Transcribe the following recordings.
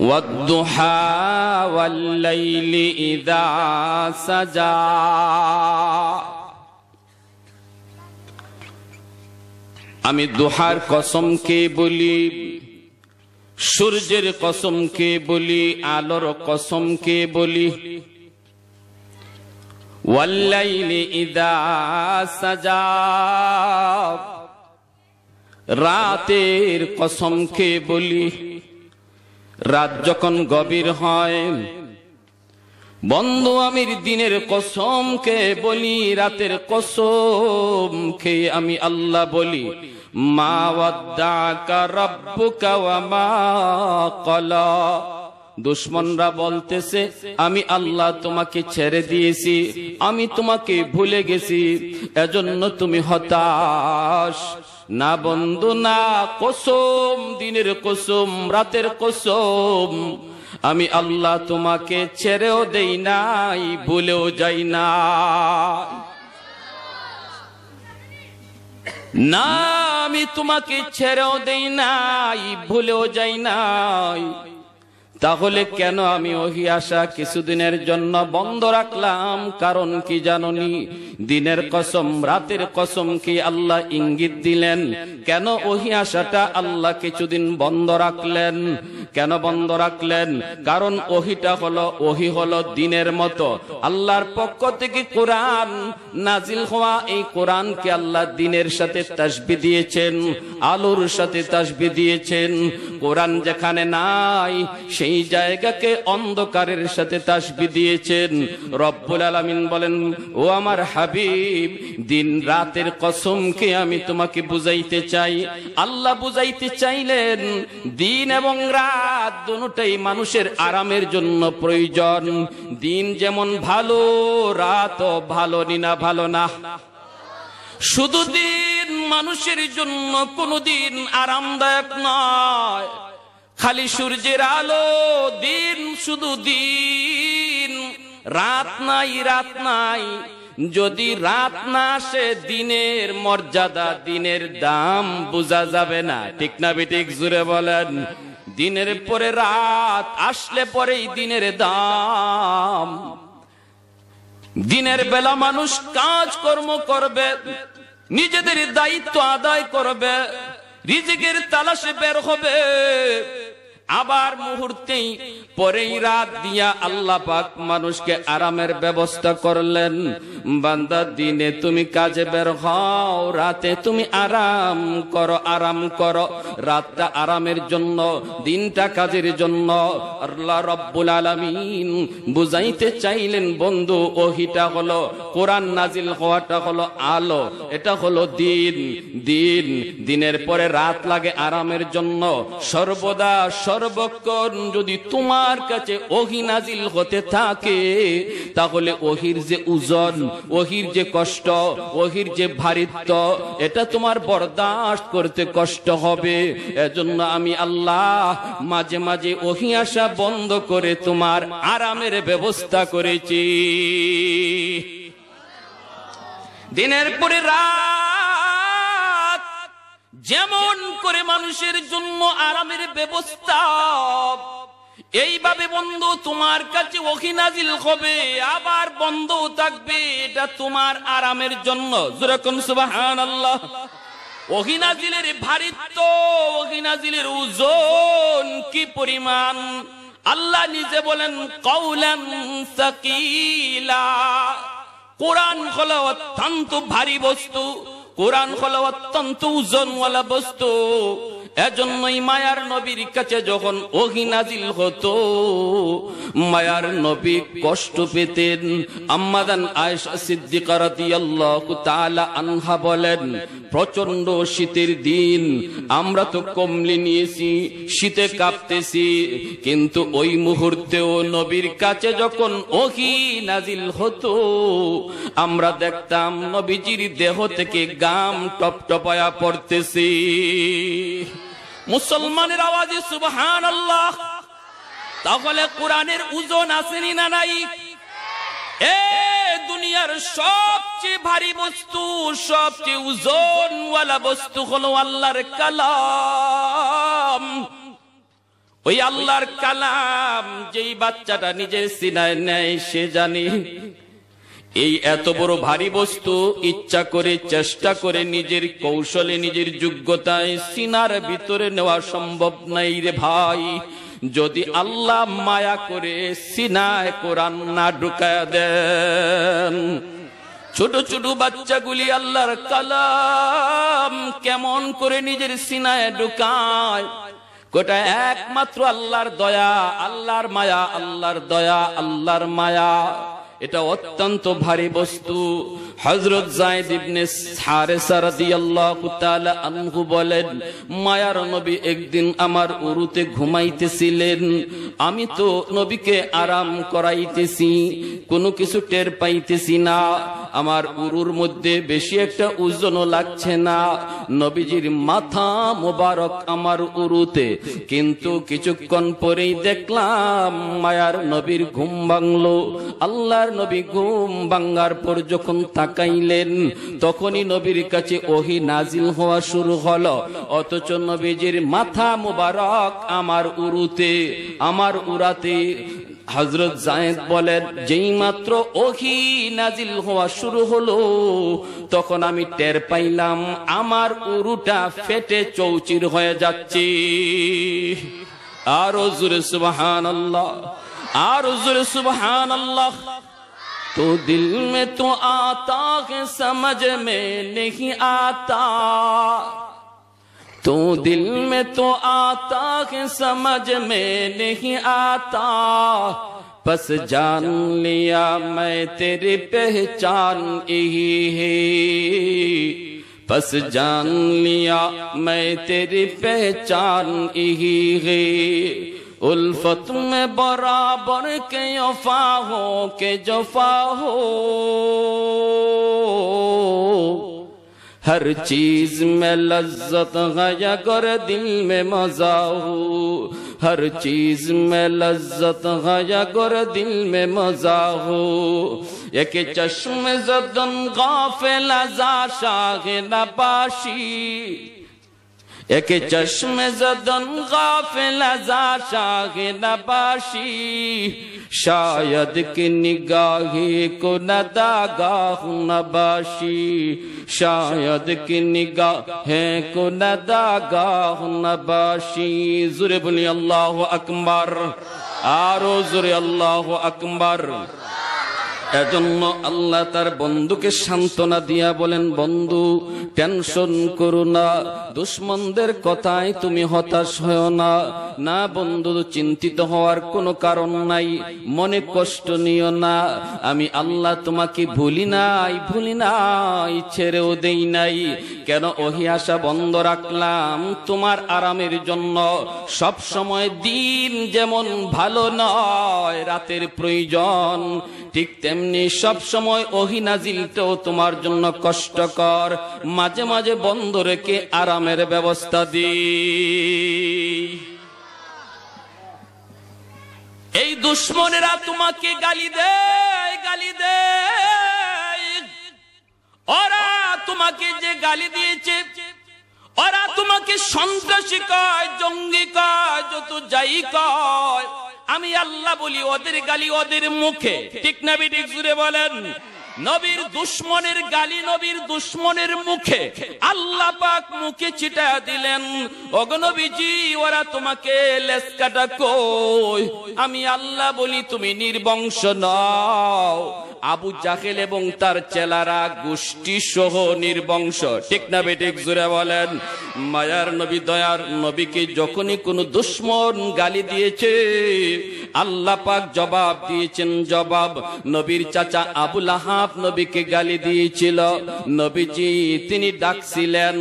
والضحى والليل إذا سجى আমি দুহার কসমকে বলি সূর্যের কসমকে বলি আলোর কসমকে বলি ওয়াল্লাইলি ইদা সাজা রাতের কসমকে বলি রাত যখন গভীর হয় বন্ধু আমির দিনের কসম কে বলি রাতের কসম কে আমি আল্লাহ বলি মা ওয়াদ্দাকা রাব্বুকা ওয়া মা কলা দুশ্মনরা বলতেছে আমি আল্লাহ তোমাকে ছেড়ে দিয়েছি আমি তোমাকে ভুলে গেছি এজন্য তুমি হতাশ না বন্ধু না কসম দিনের কসম রাতের কসম আমি আল্লাহ তোমাকে ছেড়েও দেই নাই ভুলেও যাই না না আমি তোমাকে ছেড়েও দেই নাই ভুলেও যাই নাই তাহলে কেন আমি ওহি আসা কিছুদিনের জন্য বন্ধ রাখলাম কারণ কি জাননি দিনের কসম রাতের কসম কি আল্লাহ ইঙ্গিত দিলেন কেন ওহি আসাটা আল্লাহ কিছুদিন বন্ধ রাখলেন কেন বন্ধ রাখলেন কারণ ওহিটা হলো ওহি হলো দিনের মতো আল্লাহর পক্ষ থেকে কোরআন নাজিল হওয়া এই কোরআনকে আল্লাহ দিনের সাথে তাসবি দিয়েছেন আলোর সাথে তাসবি দিয়েছেন কোরআন যেখানে নাই সেই সেই জায়গাকে অন্ধকারের সাথে তাসবি দিয়েছেন রব্বুল আলমিন বলেন ও আমার হাবিব দিন রাতের কসমকে আমি তোমাকে বুঝাইতে চাই আল্লাহ বুঝাইতে চাইলেন দিন এবং রাত দুটাই মানুষের আরামের জন্য প্রয়োজন দিন যেমন ভালো রাত ভালো নিনা ভালো না শুধু দিন মানুষের জন্য কোনোদিন আরামদায়ক নয় খালি সূর্যের আলো দিন শুধু দিন রাত নাই রাত নাই যদি রাত না আসে দিনের মর্যাদা দিনের দাম বোঝা যাবে না ঠিক না বিটিক জুড়ে বলেন দিনের পরে রাত আসলে পরেই দিনের দাম দিনের বেলা মানুষ কাজ কর্ম করবে নিজেদের দায়িত্ব আদায় করবে রিজিকের তালাশে বের হবে আবার মুহূর্তেই পরেই রাত দিয়া আল্লাহ পাক মানুষকে আরামের ব্যবস্থা করলেন বান্দা দিনে তুমি কাজে বের হও রাতে তুমি আরাম করো আরাম করো রাতটা আরামের জন্য দিনটা কাজের জন্য আল্লাহ রব্বুল আলামিন বুঝাইতে চাইলেন বন্ধু ওহিটা হলো কোরআন নাজিল হওয়াটা হলো আলো এটা হলো দিন দিন দিনের পরে রাত লাগে আরামের জন্য সর্বদা সর্বক্ষণ যদি তোমার কাছে ওহি নাজিল হতে থাকে তাহলে ওহির যে উজন ওহির যে কষ্ট ওহির যে ভারিত্ব এটা তোমার বরদাস্ত করতে কষ্ট হবে এজন্য আমি আল্লাহ মাঝে মাঝে ওহি আসা বন্ধ করে তোমার আরামের ব্যবস্থা করেছি দিনের পরে রাত যেমন করে মানুষের জন্য আরামের ব্যবস্থা এইভাবে বন্ধ তোমার কাছে ওখিনাজিল হবে আবার বন্ধ থাকবে এটা তোমার আরামের জন্য যেরকম সুবাহান আল্লাহ ওহিনাজিলের ভারিত্ব ওহিনাজিলের ওজন কি পরিমাণ আল্লাহ নিজে বলেন কৌলান সাকিলা কোরআন হলো অত্যন্ত ভারী বস্তু কোরআন হলো অত্যন্ত ওজনওয়ালা বস্তু এজন্যই মায়ার নবীর কাছে যখন অহিনাজিল হতো মায়ার নবী কষ্ট পেতেন আম্মাদান আয়েশা সিদ্দিকা রাদিয়াল্লাহু তাআলা আনহা বলেন প্রচন্ড শীতের দিন আমরা তো কমলি নিয়েছি শীতে কাঁপতেছি কিন্তু ওই মুহূর্তেও নবীর কাছে যখন ওহি নাজিল হতো আমরা দেখতাম নবীজির দেহ থেকে গাম টপটপায়া পড়তেছি মুসলমানের আওয়াজে সুবহান আল্লাহ তাহলে কোরআনের ওজন আসেনি না নাই এ দুনিয়ার সবচেয়ে ভারী বস্তু সবচেয়ে ওজন ওয়ালা বস্তু হলো আল্লাহর কালাম ওই আল্লাহর কালাম যেই বাচ্চাটা নিজের সিনায় নেয় সে জানে এই এত বড় ভারী বস্তু ইচ্ছা করে চেষ্টা করে নিজের কৌশলে নিজের যোগ্যতায় সিনার ভিতরে নেওয়া সম্ভব নাই রে ভাই যদি আল্লাহ মায়া করে সিনায় কোরআন না ঢুকা দেন ছোট ছোট বাচ্চাগুলি আল্লাহর কালাম কেমন করে নিজের সিনায় ঢুকায় গোটা একমাত্র আল্লাহর দয়া আল্লাহর মায়া আল্লাহর দয়া আল্লাহর মায়া এটা অত্যন্ত ভারী বস্তু হজরত বলেন মায়ার নবী একদিন আমার উরুতে ঘুমাইতেছিলেন আমি তো নবীকে আরাম করাইতেছি কোনো কিছু টের পাইতেছি না আমার উরুর মধ্যে বেশি একটা ওজনও লাগছে না নবীজির মাথা মোবারক আমার উরুতে কিন্তু কিছুক্ষণ পরেই দেখলাম মায়ার নবীর ঘুম বাংলো আল্লাহ আল্লাহর নবী ঘুম বাঙ্গার পর যখন তাকাইলেন তখনই নবীর কাছে ওহি নাজিল হওয়া শুরু হল অথচ নবীজির মাথা মুবারক আমার উরুতে আমার উড়াতে হজরত জায়দ বলেন যেই মাত্র ওহি নাজিল হওয়া শুরু হলো তখন আমি টের পাইলাম আমার উরুটা ফেটে চৌচির হয়ে যাচ্ছে আরো জুরে সুবাহান আল্লাহ আরো জুরে সুবাহান تو دل میں تو آتا ہے سمجھ میں نہیں آتا تو دل میں تو آتا ہے سمجھ میں نہیں آتا بس جان لیا میں تیری پہچان ہی ہے بس جان لیا میں تیری پہچان ہی ہے الفت میں برابر کے ہو کے جفا ہو ہر چیز میں لذت غور دل میں ہو ہر چیز میں لذت ہے گور دل میں مزہ ہو یک چشم زدن غافل ازا شاہ نباشی ایک چشم زدن غافل شاہ نباشی شاید کی نگاہی کو ندا گاہ نباشی شاید کی نگاہیں کو ندا گاہ نباشی زور لی اللہ اکمبر آرو ضرب اللہ اکمبر এজন্য আল্লাহ তার বন্ধুকে সান্ত্বনা দিয়া বলেন বন্ধু টেনশন করো না দুশ্মনদের কথায় তুমি হতাশ হও না না বন্ধু চিন্তিত হওয়ার কোনো কারণ নাই মনে কষ্ট নিও না আমি আল্লাহ তোমাকে ভুলি নাই ভুলি নাই ছেড়েও দেই নাই কেন ওহি আশা বন্ধ রাখলাম তোমার আরামের জন্য সব সময় দিন যেমন ভালো নয় রাতের প্রয়োজন ঠিক তেমন তেমনি সব সময় অহিনাজিলটাও তোমার জন্য কষ্টকর মাঝে মাঝে বন্ধ রেখে আরামের ব্যবস্থা দি এই দুশ্মনেরা তোমাকে গালি দেয় গালি দেয় ওরা তোমাকে যে গালি দিয়েছে ওরা তোমাকে সন্ত্রাসী কয় জঙ্গি কয় যত যাই কয় আমি আল্লাহ বলি ওদের গালি ওদের মুখে ঠিক না বিটিক জুড়ে বলেন নবীর দুশ্মনের গালি নবীর দুশ্মনের মুখে আল্লাহ পাক মুখে চিটা দিলেন অগনবীজি ওরা তোমাকে লেস কাটা কই আমি আল্লাহ বলি তুমি নির্বংশ নও আবু জাহেল এবং তার চেলারা গোষ্ঠী সহ নির্বংশ ঠিক না বেটিক জুড়ে বলেন মায়ার নবী দয়ার নবীকে যখনই কোনো দুশ্মন গালি দিয়েছে আল্লাহ পাক জবাব দিয়েছেন জবাব নবীর চাচা আবুল আহাব নবীকে গালি দিয়েছিল নবীজি তিনি ডাকছিলেন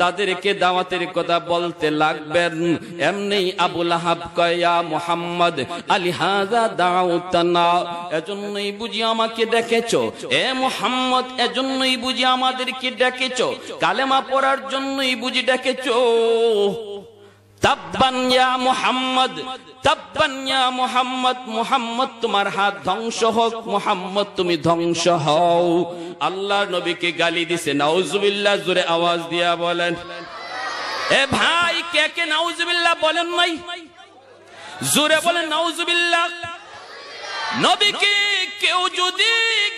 তাদেরকে দাওয়াতের কথা বলতে লাগবেন এমনি আবুল আহাব কয়া মোহাম্মদ আলী হাজা দাওতানা এজন্যই বুঝি আমাকে দেখেছ এ মোহাম্মদ এজন্যই বুঝি আমাদেরকে ডেকেছ কালেমা পড়ার জন্যই বুঝি ডেকে ডেকেছো তোমার হাত ধ্বংস হোক তুমি ধ্বংস হও নবীকে গালি দিছে নাউজুবিল্লাহ জুড়ে আওয়াজ দিয়া বলেন এ ভাই কে কে নাউজুবিল্লাহ বলেন নাই জোরে বলেন নাউজুবিল্লাহ নবীকে কেউ যদি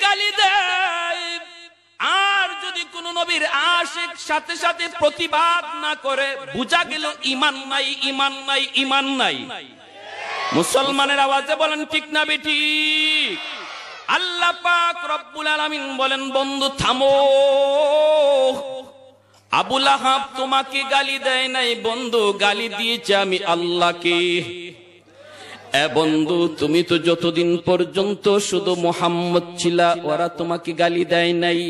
গালি দেয় আর যদি কোন নবীর আশেক সাথে সাথে প্রতিবাদ না করে বোঝা গেল ইমান নাই ইমান নাই ইমান নাই মুসলমানের আওয়াজে বলেন ঠিক না বেটি আল্লাহ পাক রব্বুল আলামিন বলেন বন্ধু থামো আবুল আহাব তোমাকে গালি দেয় নাই বন্ধু গালি দিয়েছে আমি আল্লাহকে এ বন্ধু তুমি তো যতদিন পর্যন্ত শুধু মোহাম্মদ ছিলা ওরা তোমাকে গালি দেয় নাই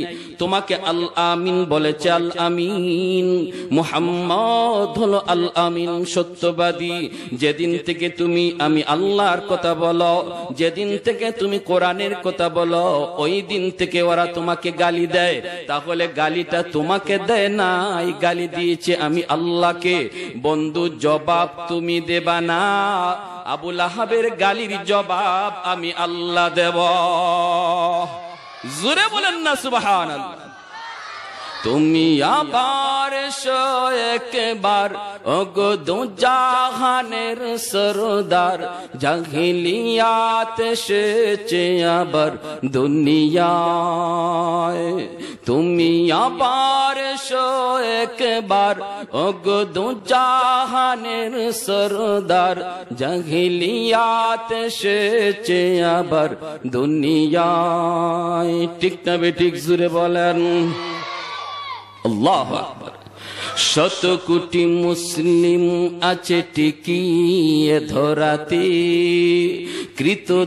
তোমাকে আল আমিন বলেছে আল আমিন মোহাম্মদ হলো আল আমিন সত্যবাদী যেদিন থেকে তুমি আমি আল্লাহর কথা বলো যেদিন থেকে তুমি কোরআনের কথা বলো ওই দিন থেকে ওরা তোমাকে গালি দেয় তাহলে গালিটা তোমাকে দেয় না এই গালি দিয়েছে আমি আল্লাহকে বন্ধু জবাব তুমি দেবা না আবুল আহাবের গালির জবাব আমি আল্লাহ দেব জুরে বলেন না সুবাহ তুমি আবার একবার ওগো দু জাহানের সরদার জাহিলিয়াত সেচে আবার দুনিয়ায় তুমি আবার একবার ওগো দু জাহানের সরদার জাহিলিয়াত সেচে আবার দুনিয়ায় ঠিক না ঠিক জুড়ে বলেন আল্লাহ শত কোটি মুসলিম আছে টিকিয়ে ধরাতে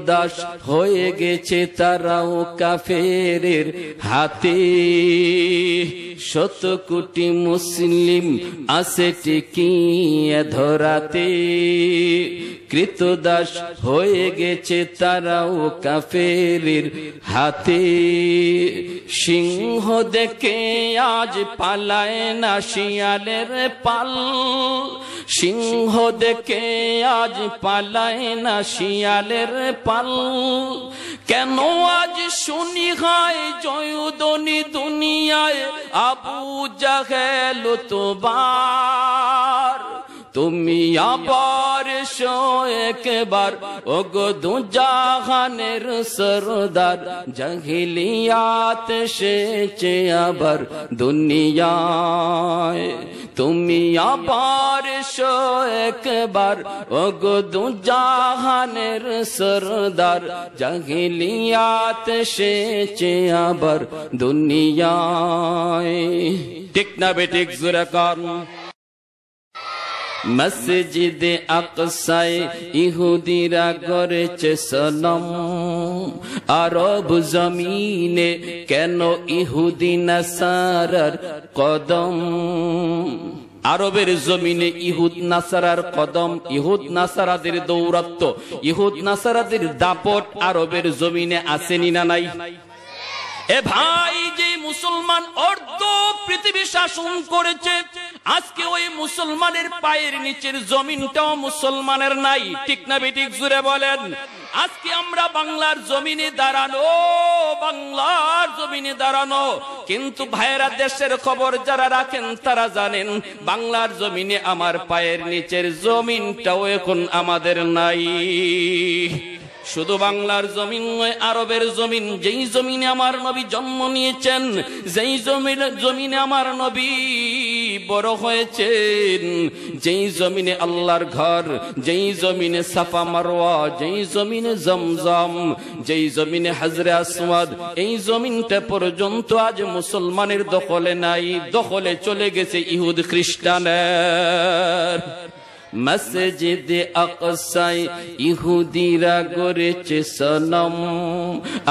দাস হয়ে গেছে তারাও কাফের হাতে শত কোটি মুসলিম আছে টিকিয়ে ধরাতে দাস হয়ে গেছে তারাও কাফের হাতে সিংহ দেখে আজ পালায় না শিয়ালের পাল সিংহ দেখে আজ পালায় না শিয়ালের গাছের পাল কেন আজ শুনি হয় জয়ুদনি দুনিয়ায় আবু জাহেল তোবার তুমি আবার একবার ও গো দুজাহানের সরদার জহিলিয়াত সেচে আবার দুনিয়ায় তুমি আবার একবার ও গো দুজাহানের সরদার জহিলিয়াত সেচে আবার দুনিয়ায় ঠিক না বেটিক জুরাকার মসজিদে আকসায় ইহুদিরা করেছে সনম আরব জমিনে কেন ইহুদি নাসারার কদম আরবের জমিনে ইহুদ নাসারার কদম ইহুদ নাসারাদের দৌরাত্ম ইহুদ নাসারাদের দাপট আরবের জমিনে আসেনি না নাই এ ভাই যে মুসলমান অর্ধ পৃথিবী শাসন করেছে আজকে ওই মুসলমানের পায়ের নিচের জমিনটাও মুসলমানের নাই ঠিক না বেটিক জুড়ে বলেন আজকে আমরা বাংলার জমিনে দাঁড়ানো বাংলার জমিনে দাঁড়ানো কিন্তু ভাইয়েরা দেশের খবর যারা রাখেন তারা জানেন বাংলার জমিনে আমার পায়ের নিচের জমিনটাও এখন আমাদের নাই শুধু বাংলার জমিন নয় আরবের জমিন যেই জমিনে আমার নবী জন্ম নিয়েছেন যেই জমিন জমিনে আমার নবী বড় হয়েছেন যেই জমিনে আল্লাহর ঘর যেই জমিনে সাফা মারোয়া যেই জমিনে জমজম যেই জমিনে হাজরে আসমাদ এই জমিনটা পর্যন্ত আজ মুসলমানের দখলে নাই দখলে চলে গেছে ইহুদ খ্রিস্টানের মসজিদে আকসাই ইহুদিরা গড়েছে সনম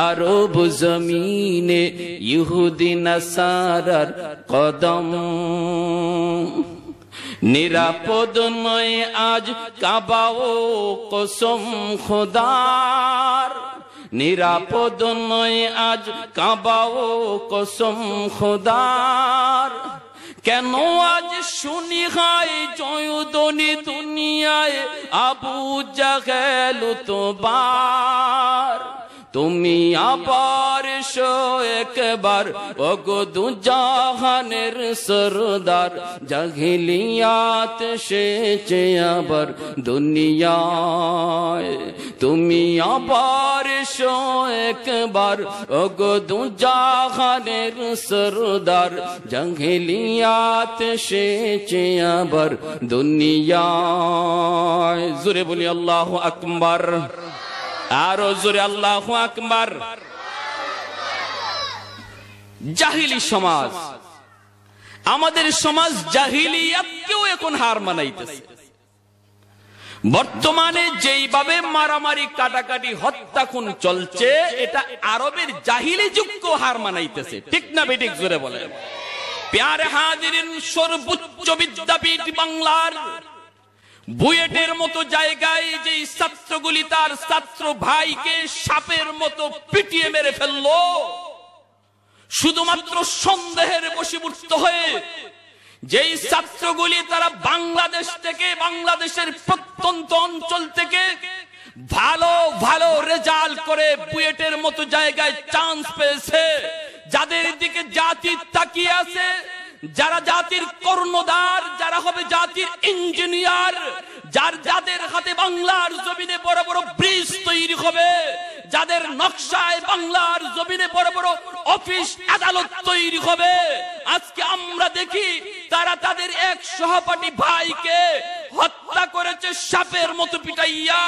আরব জমিনে ইহুদি নাসারার কদম নিরাপদ নয় আজ কাবাও কসম খোদার নিরাপদ নয় আজ কাবাও কসম খোদার آج سونی خائی جو نی دونیا پو جگلو تو بار তুমি আবার একবার ওগো দু জাহানের সরদার জাহিলিয়াত সেচে আবার দুনিয়ায় তুমি আবার একবার ওগো দু জাহানের সরদার জাহিলিয়াত সেচে আবার দুনিয়ায় জুরে বলি আল্লাহ আকবার আরো জোরে আল্লাহ আকবর জাহিলি সমাজ আমাদের সমাজ জাহিলিয়াতকেও এখন হার মানাইতেছে বর্তমানে যেইভাবে মারামারি কাটাকাটি হত্যা খুন চলছে এটা আরবের জাহিলি যুক্ত হার মানাইতেছে ঠিক না বেটিক জোরে বলে প্যারে হাজির সর্বোচ্চ বিদ্যাপীঠ বাংলার বুয়েটের মতো জায়গায় যে ছাত্রগুলি তার ছাত্র ভাইকে সাপের মতো পিটিয়ে মেরে ফেলল শুধুমাত্র সন্দেহের বশীভূত হয়ে যেই ছাত্রগুলি তারা বাংলাদেশ থেকে বাংলাদেশের প্রত্যন্ত অঞ্চল থেকে ভালো ভালো রেজাল্ট করে বুয়েটের মতো জায়গায় চান্স পেয়েছে যাদের দিকে জাতি তাকিয়ে আছে যারা জাতির কর্ণধার তারা হবে জাতির ইঞ্জিনিয়ার যার যাদের হাতে বাংলার জমিনে বড় বড় ব্রিজ তৈরি হবে যাদের নকশায় বাংলার জমিনে বড় বড় অফিস আদালত তৈরি হবে আজকে আমরা দেখি তারা তাদের এক সহপাঠী ভাইকে হত্যা করেছে সাপের মতো পিটাইয়া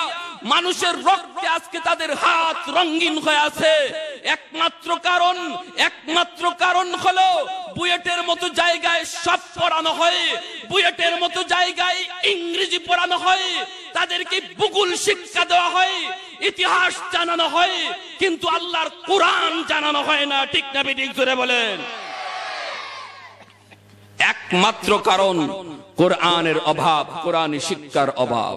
মানুষের রক্তে আজকে তাদের হাত রঙিন হয়ে আছে একমাত্র কারণ একমাত্র কারণ হলো বুয়েটের মতো জায়গায় সব পড়ানো হয় বুয়েটের মতো জায়গায় ইংরেজি পড়ানো হয় তাদেরকে ভূগোল শিক্ষা দেওয়া হয় ইতিহাস জানানো হয় কিন্তু আল্লাহর কোরআন জানানো হয় না ঠিক না বিদিক ধরে বলেন একমাত্র কারণ কোরআনের অভাব কোরআন শিক্ষার অভাব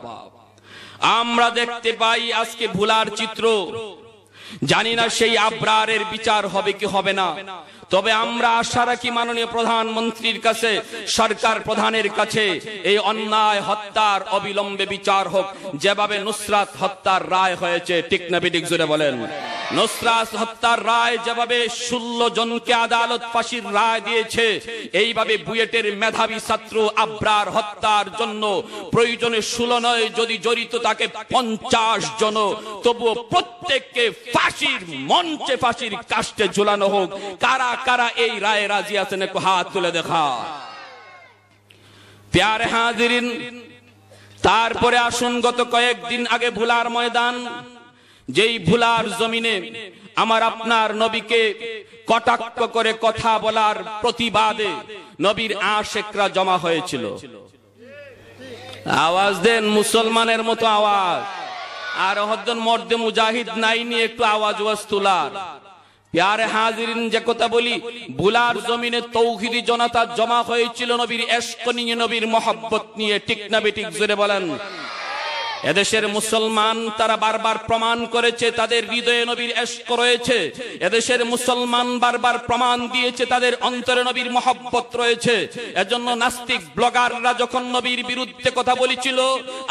আমরা দেখতে পাই আজকে ভুলার চিত্র জানি না সেই আব্রারের বিচার হবে কি হবে না তবে আমরা আশা রাখি মাননীয় প্রধানমন্ত্রীর কাছে সরকার প্রধানের কাছে এই অন্যায় হত্যার অবিলম্বে বিচার হোক যেভাবে নুসরাত হত্যার রায় হয়েছে টিকনাবিডিক জুড়ে বলেন নুসরাত হত্যার রায় যেভাবে ষোলো জনকে আদালত ফাঁসির রায় দিয়েছে এইভাবে বুয়েটের মেধাবী ছাত্র আব্রার হত্যার জন্য প্রয়োজনে ষোলো নয় যদি জড়িত তাকে পঞ্চাশ জন তবুও প্রত্যেককে ফাঁসির মঞ্চে ফাঁসির কাস্টে ঝুলানো হোক কারা কারা এই রায় রাজি আছেন একটু হাত তুলে দেখা প্যারে হাজিরিন তারপরে আসুন গত কয়েকদিন আগে ভুলার ময়দান যেই ভুলার জমিনে আমার আপনার নবীকে কটাক্ষ করে কথা বলার প্রতিবাদে নবীর আশেকরা জমা হয়েছিল আওয়াজ দেন মুসলমানের মতো আওয়াজ আর হদ্দন মর্দে মুজাহিদ নাই নিয়ে একটু আওয়াজ ওয়াজ তোলার প্যারে হাজিরিন যে কথা বলি বুলার জমিনে তৌহিদি জনতা জমা হয়েছিল নবীর এশক নিয়ে নবীর মহব্বত নিয়ে টিকনা বেটিক জোরে বলেন এদেশের মুসলমান তারা বারবার প্রমাণ করেছে তাদের হৃদয়ে নবীর এস্ক রয়েছে এদেশের মুসলমান বারবার প্রমাণ দিয়েছে তাদের অন্তরে নবীর মহব্বত রয়েছে এজন্য নাস্তিক ব্লগাররা যখন নবীর বিরুদ্ধে কথা বলেছিল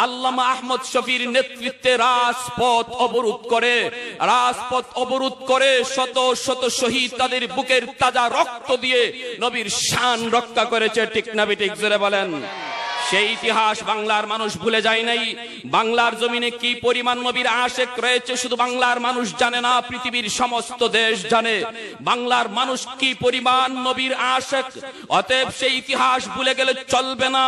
আল্লামা আহমদ শফির নেতৃত্বে রাজপথ অবরোধ করে রাজপথ অবরোধ করে শত শত শহীদ তাদের বুকের তাজা রক্ত দিয়ে নবীর শান রক্ষা করেছে ঠিক না বিটিক জোরে বলেন সেই ইতিহাস বাংলার মানুষ ভুলে যায় নাই বাংলার জমিনে কি পরিমাণ নবীর আশেক রয়েছে শুধু বাংলার মানুষ জানে না পৃথিবীর সমস্ত দেশ জানে বাংলার মানুষ কি পরিমাণ নবীর আশেক অতএব সেই ইতিহাস ভুলে গেলে চলবে না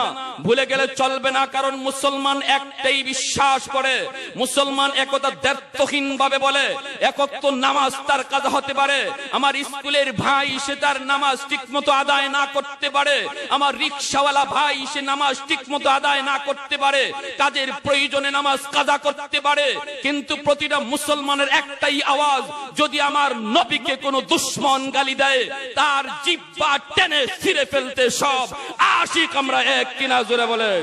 ভুলে গেলে চলবে না কারণ মুসলমান একটাই বিশ্বাস করে মুসলমান একতা দ্বার্থহীন ভাবে বলে একত্ব নামাজ তার কাজ হতে পারে আমার স্কুলের ভাই সে তার নামাজ ঠিক মতো আদায় না করতে পারে আমার রিক্সাওয়ালা ভাই সে নামাজ ঠিক মতো আদায় না করতে পারে তাদের প্রয়োজনে নামাজ কাজা করতে পারে কিন্তু প্রতিটা মুসলমানের একটাই আওয়াজ যদি আমার নবীকে কোনো দুশ্মন গালি দেয় তার জিব্বা টেনে ছিঁড়ে ফেলতে সব আশিক আমরা এক কিনা জোরে বলেন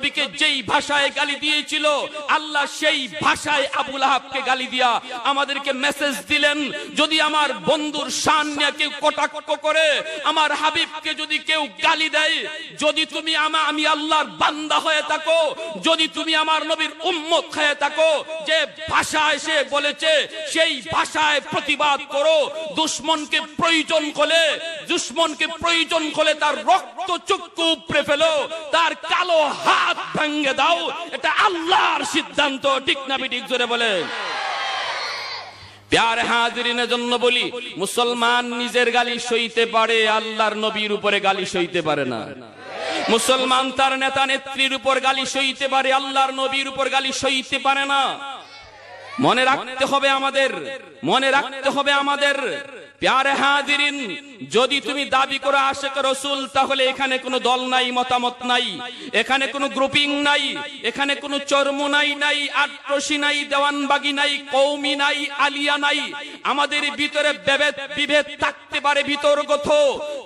নবীকে যেই ভাষায় গালি দিয়েছিল আল্লাহ সেই ভাষায় আবুল আহাবকে গালি দিয়া আমাদেরকে মেসেজ দিলেন যদি আমার বন্ধুর সান্যা কেউ কটাক্ষ করে আমার হাবিবকে যদি কেউ গালি দেয় যদি তুমি আমা আমি আল্লাহর বান্দা হয়ে থাকো যদি তুমি আমার নবীর উম্মত হয়ে থাকো যে ভাষায় সে বলেছে সেই ভাষায় প্রতিবাদ করো দুশ্মনকে প্রয়োজন করে দুশ্মনকে প্রয়োজন করে তার রক্ত চক্ষু উপরে ফেলো তার কালো হাত হাত ভাঙ্গে দাও এটা আল্লাহর সিদ্ধান্ত ঠিক না বিটিক জোরে বলে মুসলমান নিজের গালি সইতে পারে আল্লাহর নবীর উপরে গালি সইতে পারে না মুসলমান তার নেতা নেত্রীর উপর গালি সইতে পারে আল্লাহর নবীর উপর গালি সইতে পারে না মনে রাখতে হবে আমাদের মনে রাখতে হবে আমাদের প্যারে হাজিরিন যদি তুমি দাবি করে আসে রসুল তাহলে এখানে কোনো দল নাই মতামত নাই এখানে কোনো গ্রুপিং নাই এখানে কোনো চর্ম নাই নাই আট্রসি নাই দেওয়ানবাগি নাই কৌমি নাই আলিয়া নাই আমাদের ভিতরে বিভেদ বিভেদ থাকতে পারে বিতর্কত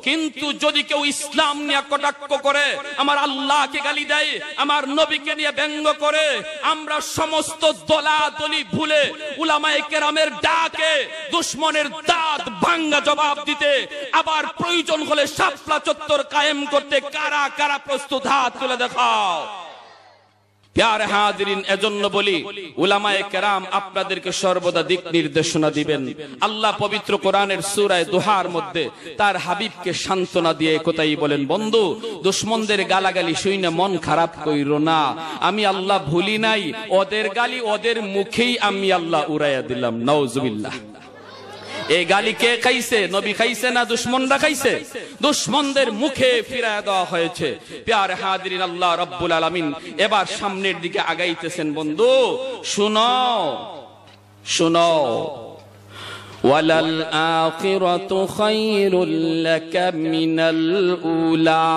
কিন্তু যদি কেউ ইসলাম নিয়ে কটাক্ষ করে আমার আল্লাহকে গালি দেয় আমার নবীকে নিয়ে ব্যঙ্গ করে আমরা সমস্ত দলা দলি ভুলে উলামায় কেরামের ডাকে দুশ্মনের দাঁত ভাঙ্গা জবাব দিতে আবার প্রয়োজন হলে সাপলা চত্বর কায়েম করতে কারা কারা প্রস্তুত হাত তুলে দেখাও তার হাবিবকে সান্ত্বনা দিয়ে কোথায় বলেন বন্ধু গালাগালি মন খারাপ কইর না আমি আল্লাহ ভুলি নাই ওদের গালি ওদের মুখেই আমি আল্লাহ উড়াইয়া দিলাম নওজুবিল্লাহ এই গালি কে খাইছে নবী খাইছে না দুশ্মনরা খাইছে দুশ্মনদের মুখে ফিরায় দেওয়া হয়েছে প্যার হাদিন আল্লাহ রব্বুল আলমিন এবার সামনের দিকে আগাইতেছেন বন্ধু শুনো শুনো وللآخرة خير لك من الأولى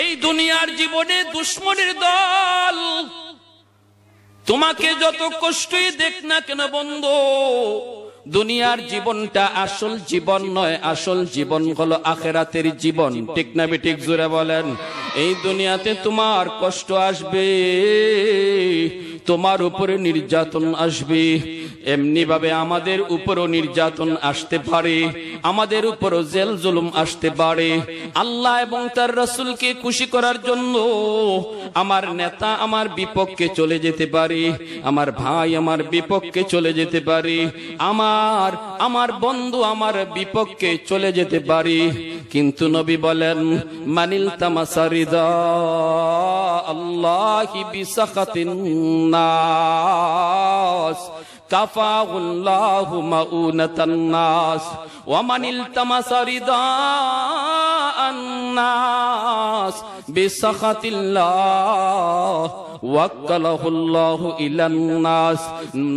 এই দুনিয়ার জীবনে দুশ্মনের দল তোমাকে যত কষ্টই দেখ না কেন বন্ধু দুনিয়ার জীবনটা আসল জীবন নয় আসল জীবন হলো আখেরাতের জীবন ঠিক না ঠিক জুড়ে বলেন এই দুনিয়াতে তোমার কষ্ট আসবে তোমার উপরে নির্যাতন আসবে এমনিভাবে আমাদের উপরও নির্যাতন আসতে পারে আমাদের উপরও জেল জুলুম আসতে পারে আল্লাহ এবং তার রসুলকে খুশি করার জন্য আমার নেতা আমার বিপক্ষে চলে যেতে পারে আমার ভাই আমার বিপক্ষে চলে যেতে পারে আমার আমার বন্ধু আমার বিপক্ষে চলে যেতে পারে কিন্তু নবী বলেন মানিল তামাসারিদা আল্লাহ বিসাখাতিন كفاه الله مؤونة الناس ওয়ামানিল তামাসারিদা দাস بسخط الله ওয়াক্কালাহুল্লাহ ইলান নাস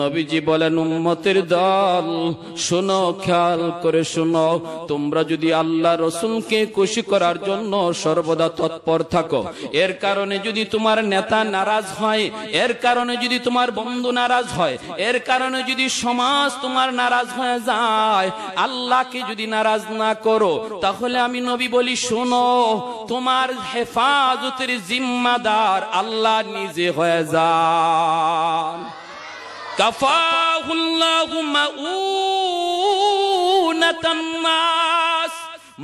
নবীজি বলেন উম্মতের দল শোনো খেয়াল করে শোনো তোমরা যদি আল্লাহ রসুলকে খুশি করার জন্য সর্বদা তৎপর থাকো এর কারণে যদি তোমার নেতা নারাজ হয় এর কারণে যদি তোমার বন্ধু নারাজ হয় এর কারণে যদি সমাজ তোমার নারাজ হয়ে যায় আল্লাহ আল্লাহকে যদি নারাজ না করো তাহলে আমি নবী বলি শোনো তোমার হেফাজতের জিম্মাদার আল্লাহ নিজে হয়ে যান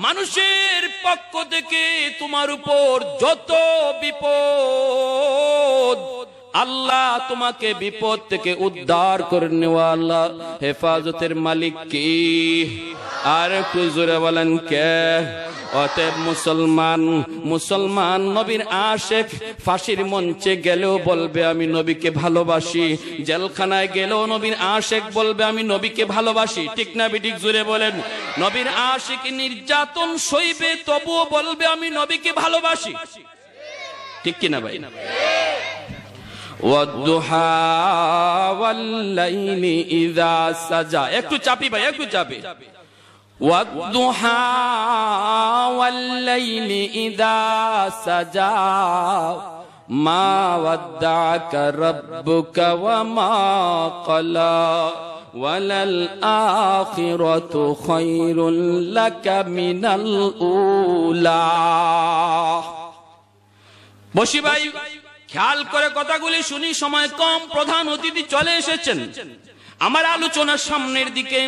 মানুষের পক্ষ থেকে তোমার উপর যত বিপদ আল্লাহ তোমাকে বিপদ থেকে উদ্ধার করে নেওয়া আল্লাহ হেফাজতের মালিক কি আর একটু জোরে বলেন কে অতএব মুসলমান মুসলমান নবীর আশেখ ফাঁসির মঞ্চে গেলেও বলবে আমি নবীকে ভালোবাসি জেলখানায় গেলেও নবীর আশেখ বলবে আমি নবীকে ভালোবাসি ঠিক না বিটিক জুড়ে বলেন নবীর আশেখ নির্যাতন সইবে তবুও বলবে আমি নবীকে ভালোবাসি ঠিক কিনা ভাই والضحى والليل إذا سجى একটু চাপি ভাই একটু চাপি والضحى والليل إذا سجى ما ودعك ربك وما قلى وللآخرة خير لك من الأولى بوشي ভাই খেয়াল করে কথাগুলি শুনি সময় কম প্রধান অতিথি চলে এসেছেন আমার আলোচনার সামনের দিকে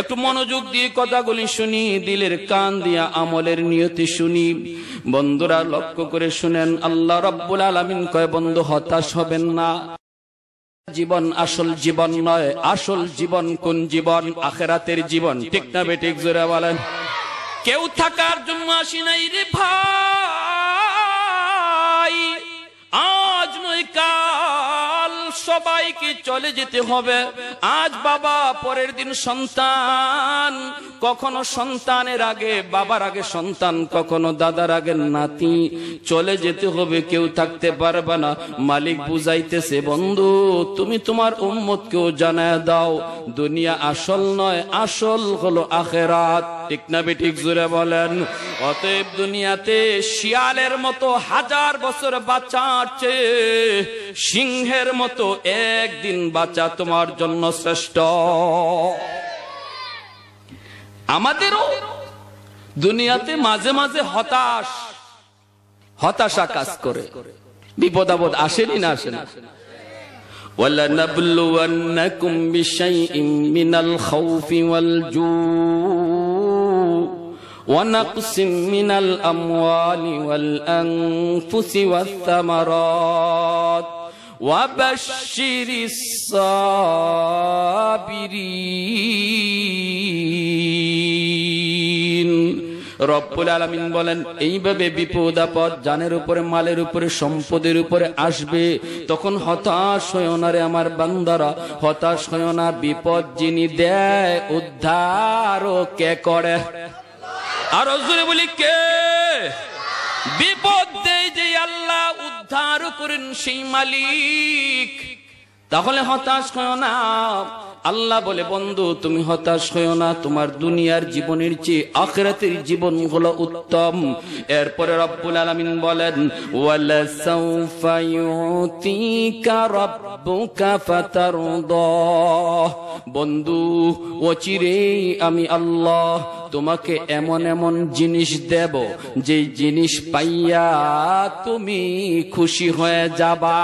একটু মনোযোগ দিয়ে কথাগুলি শুনি দিলের কান দিয়া আমলের নিয়তি শুনি বন্ধুরা লক্ষ্য করে শুনেন আল্লাহ রব্বুল আলমিন কয় বন্ধু হতাশ হবেন না জীবন আসল জীবন নয় আসল জীবন কোন জীবন আখেরাতের জীবন ঠিক না বেটিক জোরে বলেন কেউ থাকার জন্য আসি নাই রে ভাই ಆ সবাইকে চলে যেতে হবে আজ বাবা পরের দিন সন্তান কখনো সন্তানের আগে বাবার আগে সন্তান কখনো দাদার আগে নাতি চলে যেতে হবে কেউ থাকতে পারবে না মালিক বুঝাইতেছে বন্ধু তুমি তোমার উম্মতকেও জানায় দাও দুনিয়া আসল নয় আসল হলো আখেরাত ঠিক না ঠিক জুড়ে বলেন অতএব দুনিয়াতে শিয়ালের মতো হাজার বছর বাঁচাচ্ছে সিংহের মতো একদিন বাঁচা তোমার জন্য শ্রেষ্ঠ আমাদেরও দুনিয়াতে মাঝে মাঝে হতাশ হতাশা কাজ করে বিপদ আপদ আসেনি না আসে না ولنبلونكم بشيء من الخوف والجوع ونقص من الأموال والأنفس والثمرات وبشر الصابرين রব্বুল আলমিন বলেন এইভাবে বিপদ আপদ জানের উপরে মালের উপরে সম্পদের উপরে আসবে তখন হতাশ হয়ে আমার বান্দারা হতাশ হয়েও না বিপদ যিনি দেয় ও কে করে আর জোরে বলি কে বিপদ দেয় যে উদ্ধার করেন সেই মালিক তাহলে হতাশ হয় না আল্লাহ বলে বন্ধু তুমি হতাশ হয় না তোমার দুনিয়ার জীবনের চেয়ে আখরাতের জীবন হলো উত্তম এরপরে রব্বুল আলামিন বলেন ওয়ালা সাউফা ইউতিকা রাব্বুকা ফাতারদা বন্ধু অচিরেই আমি আল্লাহ তোমাকে এমন এমন জিনিস দেব যে জিনিস পাইয়া তুমি খুশি হয়ে যাবা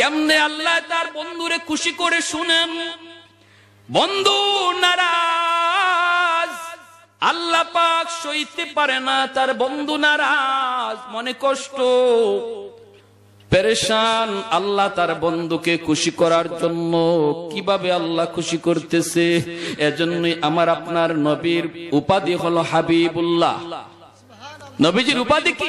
কেমনে আল্লাহ তার বন্ধুরে খুশি করে শুনেন বন্ধু নারাজ আল্লাহ পাক সইতে পারে না তার বন্ধু নারাজ মনে কষ্ট পেরেশান আল্লাহ তার বন্ধুকে খুশি করার জন্য কিভাবে আল্লাহ খুশি করতেছে এজন্যই আমার আপনার নবীর উপাধি হলো হাবিবুল্লাহ নবীজির উপাধি কি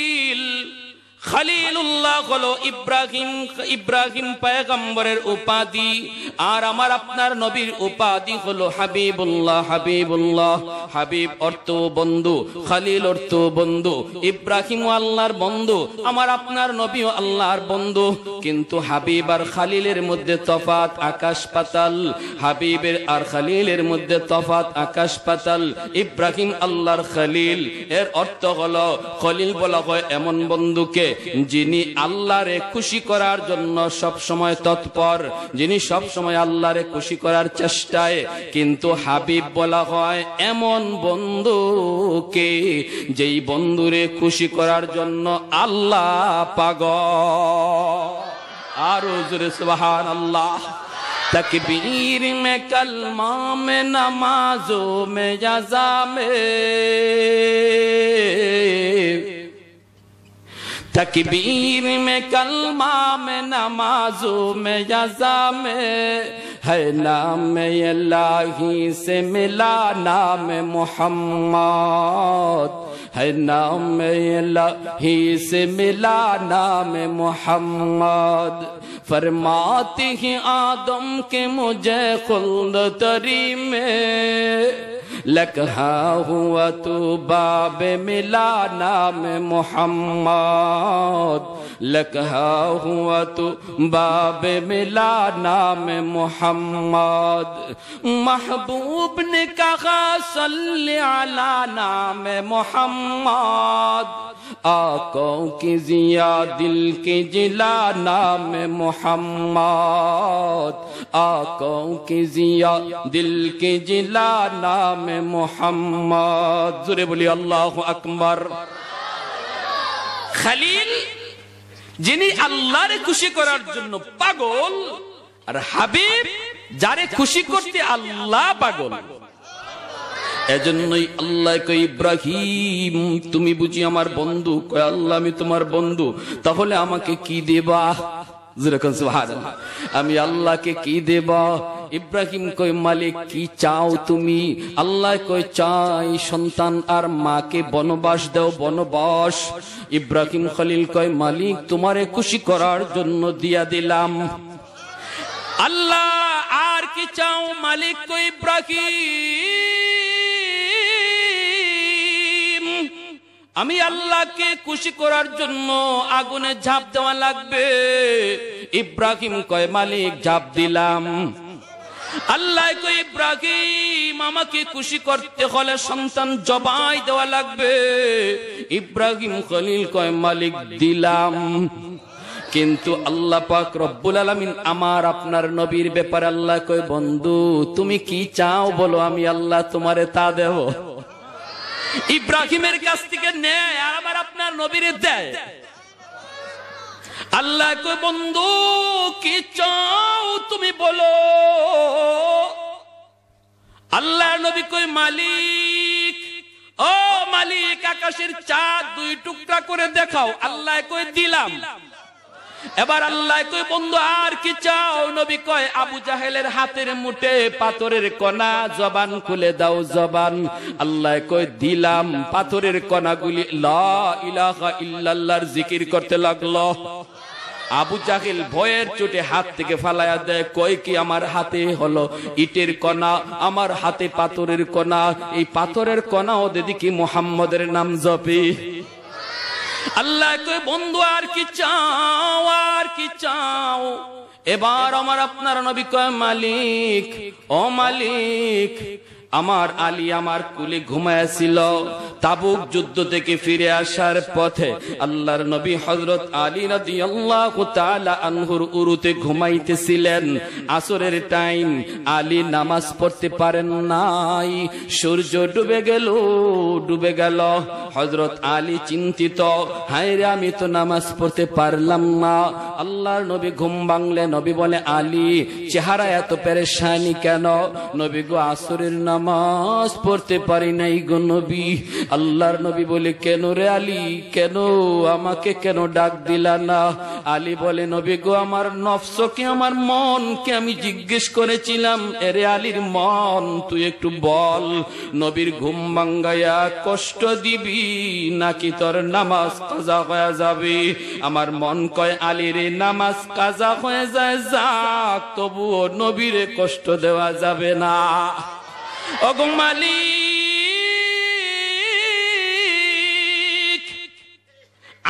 খালিলুল্লাহ হলো ইব্রাহিম ইব্রাহিম পয়গম্বরের উপাধি আর আমার আপনার নবীর উপাধি হলো হাবিবুল্লাহ হাবিবুল্লাহ হাবিব অর্থ বন্ধু খালিল অর্থ বন্ধু ইব্রাহিম আল্লাহর বন্ধু আমার আপনার আল্লাহর বন্ধু কিন্তু হাবিব আর খালিলের মধ্যে তফাত আকাশ পাতাল হাবিবের আর খালিলের মধ্যে তফাত আকাশ পাতাল ইব্রাহিম আল্লাহর খালিল এর অর্থ হলো খলিল বলা হয় এমন বন্ধুকে যিনি আল্লাহরে খুশি করার জন্য সব সময় তৎপর যিনি সব সময় আল্লাহরে খুশি করার চেষ্টায় কিন্তু হাবিব বলা হয় এমন বন্ধুকে যেই বন্ধুরে খুশি করার জন্য আল্লাহ পাগ আরো জোরে সুবহান আল্লাহ تکبیر میں کلمہ میں نمازوں মে جزا মে تکبیر میں کلمہ میں نمازوں میں یزا میں ہے نام نامی سے ملا نام محمد ہے نام سے ملا نام محمد فرماتی ہی آدم کے مجھے خلد تری میں لکھا ہوا تو باب ملا نام محمد لکھا ہوا تو باب ملا نام محمد محبوب نے کہا صلی علی نام محمد آقوں کی زیاد دل کی جلا نام محمد آقوں کی زیاد دل کی جلا نام নামে মোহাম্মদ জুড়ে বলি আল্লাহ আকবর খালিল যিনি আল্লাহরে খুশি করার জন্য পাগল আর হাবিব যারে খুশি করতে আল্লাহ পাগল এজন্যই আল্লাহ ইব্রাহিম তুমি বুঝি আমার বন্ধু কয় আল্লাহ আমি তোমার বন্ধু তাহলে আমাকে কি দেবা যেরকম আমি আল্লাহকে কি দেবা ইব্রাহিম কই মালিক কি চাও তুমি আল্লাহ কই চাই সন্তান আর মাকে বনবাস দাও বনবাস ইব্রাহিম খলিল কয় মালিক তোমারে খুশি করার জন্য দিয়া দিলাম আল্লাহ আর কি চাও মালিক কই ইব্রাহিম আমি আল্লাহকে খুশি করার জন্য আগুনে ঝাঁপ দেওয়া লাগবে ইব্রাহিম কয় মালিক ঝাঁপ দিলাম আল্লাহ কই ইব্রাহিম আমাকে খুশি করতে হলে সন্তান জবাই দেওয়া লাগবে ইব্রাহিম খলিল কয় মালিক দিলাম কিন্তু আল্লাহ পাক রব্বুল আলামিন আমার আপনার নবীর ব্যাপারে আল্লাহ কয় বন্ধু তুমি কি চাও বলো আমি আল্লাহ তোমারে তা দেব ইব্রাহিমের কাছ থেকে নেয় আর আমার আপনার নবীর দেয় আল্লাহ কই বন্ধু কি চাও তুমি বলো আল্লাহ নবী কই মালিক ও মালিক আকাশের চাঁদ দুই টুকরা করে দেখাও আল্লাহ কই দিলাম এবার আল্লাহ কই বন্ধু আর কি চাও নবী কয় আবু জাহেলের হাতের মুঠে পাথরের কণা জবান খুলে দাও জবান আল্লাহ কই দিলাম পাথরের কণাগুলি লা ইলাহা ইল্লাল্লাহর জিকির করতে লাগলো আবু জাহিল ভয়ের চোটে হাত থেকে ফালাইয়া দেয় কয় কি আমার হাতে হলো ইটের কণা আমার হাতে পাথরের কণা এই পাথরের কণাও দিদি কি মোহাম্মদের নাম জপি আল্লাহ কয় বন্ধু আর কি চাও আর কি চাও এবার আমার আপনার নবী কয় মালিক ও মালিক আমার আলী আমার কুলি ঘুমায়াছিল তাবুক যুদ্ধ থেকে ফিরে আসার পথে আল্লাহর নবী হজরত আলী নদী আল্লাহ আনহুর উরুতে ঘুমাইতেছিলেন আসরের টাইম আলী নামাজ পড়তে পারেন নাই সূর্য ডুবে গেল ডুবে গেল হজরত আলী চিন্তিত হায় রে আমি তো নামাজ পড়তে পারলাম না আল্লাহর নবী ঘুম ভাঙলে নবী বলে আলী চেহারা এত পেরেশানি কেন নবী গো আসরের নাম নামাজ পড়তে পারি নাই গো নবী আল্লাহর নবী বলে কেন রে আলী কেন আমাকে কেন ডাক দিলা না আলী বলে নবী গো আমার নফসকে আমার মনকে আমি জিজ্ঞেস করেছিলাম এরে আলীর মন তুই একটু বল নবীর ঘুম ভাঙ্গাইয়া কষ্ট দিবি নাকি তোর নামাজ কাজা হয়ে যাবে আমার মন কয় আলীর নামাজ কাজা হয়ে যায় যাক তবুও নবীরে কষ্ট দেওয়া যাবে না অগমালি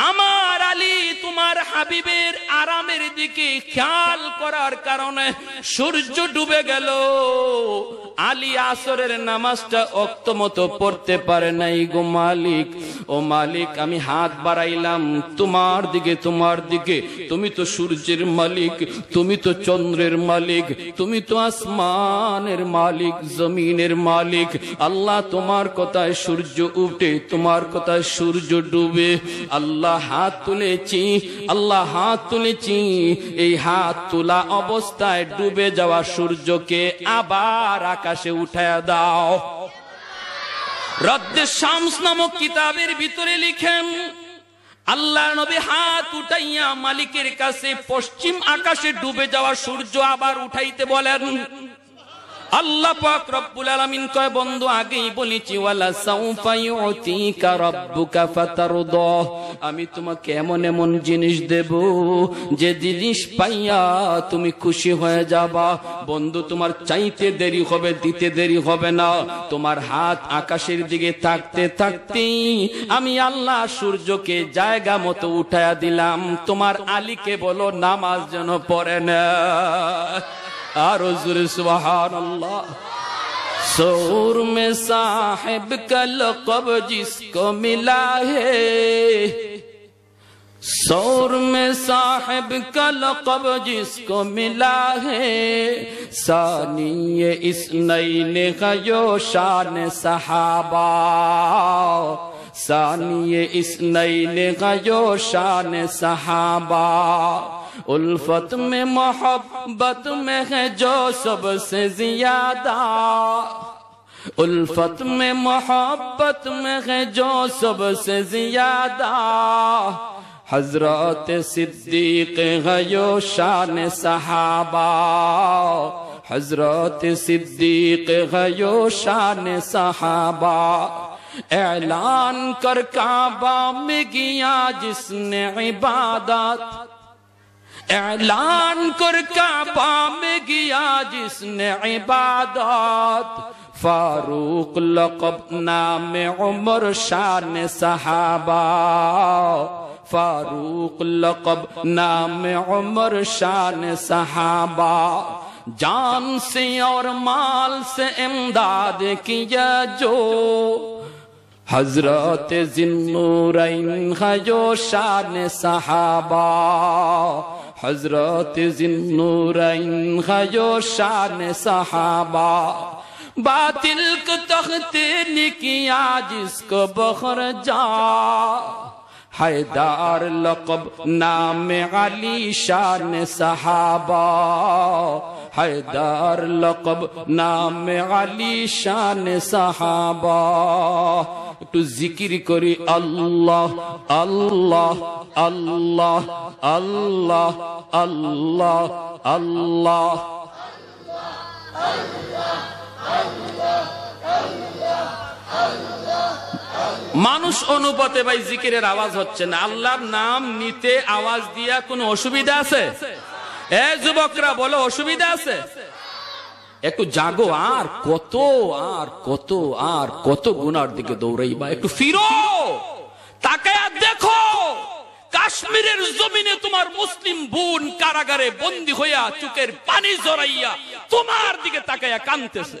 আমার আলী হাবিবের আরামের দিকে খেয়াল করার কারণে সূর্য ডুবে গেল আলী আসরের নামাজটা অক্ত মতো পড়তে পারে নাই গো মালিক ও মালিক আমি হাত বাড়াইলাম তোমার দিকে তোমার দিকে তুমি তো সূর্যের মালিক তুমি তো চন্দ্রের মালিক তুমি তো আসমানের মালিক জমিনের মালিক আল্লাহ তোমার কথায় সূর্য উঠে তোমার কথায় সূর্য ডুবে আল্লাহ হাত তুলেছি আল্লাহ আল্লাহ হাত তুলেছি এই হাত তোলা অবস্থায় ডুবে যাওয়া সূর্যকে আবার আকাশে উঠে দাও রদ্দে শামস নামক কিতাবের ভিতরে লিখেন আল্লাহ নবী হাত উঠাইয়া মালিকের কাছে পশ্চিম আকাশে ডুবে যাওয়া সূর্য আবার উঠাইতে বলেন আল্লাহ পাক রব্বুল আলামিন কয় বন্ধু আগেই বলেছি ওয়ালা সাউফা ইউতিকা রাব্বুকা ফাতারদা আমি তোমাকে এমন এমন জিনিস দেব যে জিনিস পাইয়া তুমি খুশি হয়ে যাবা বন্ধু তোমার চাইতে দেরি হবে দিতে দেরি হবে না তোমার হাত আকাশের দিকে থাকতে থাকতেই আমি আল্লাহ সূর্যকে জায়গা মতো উঠায়া দিলাম তোমার আলীকে বলো নামাজ যেন পড়ে না سبحان اللہ سور میں صاحب کا لقب جس کو ملا ہے سور میں صاحب کا لقب جس کو ملا ہے ثانی اس نئی نے شان صحابہ ثانی اس نئی نے شان صحابہ الفت میں محبت میں ہے جو سب سے زیادہ الفت میں محبت میں ہے جو سب سے زیادہ حضرت صدیق غیو شان صحابہ حضرت صدیق غیو شان صحابہ اعلان کر کعبہ میں گیا جس نے عبادت اعلان کر کا میں گیا جس نے عبادات فاروق لقب نام عمر شان صحابہ فاروق لقب نام عمر شان صحابہ جان سے اور مال سے امداد کیا جو حضرت شان صحابہ حضرت غیو شان صحابہ باطل کو نکیا جس کو بخر جا حیدار لقب نام علی شان صحابہ حیدار لقب نام علی شان صحابہ একটু জিকির করি আল্লাহ আল্লাহ আল্লাহ আল্লাহ আল্লাহ আল্লাহ মানুষ অনুপাতে ভাই জিকিরের আওয়াজ হচ্ছে না আল্লাহর নাম নিতে আওয়াজ দিয়া কোনো অসুবিধা আছে এ যুবকরা বলো অসুবিধা আছে একটু জাগো আর কত আর কত আর কত গুনার দিকে দৌড়াই বা একটু ফিরো তাকে আর দেখো কাশ্মীরের জমিনে তোমার মুসলিম বোন কারাগারে বন্দী হইয়া চুকের পানি জড়াইয়া তোমার দিকে তাকাইয়া কানতেছে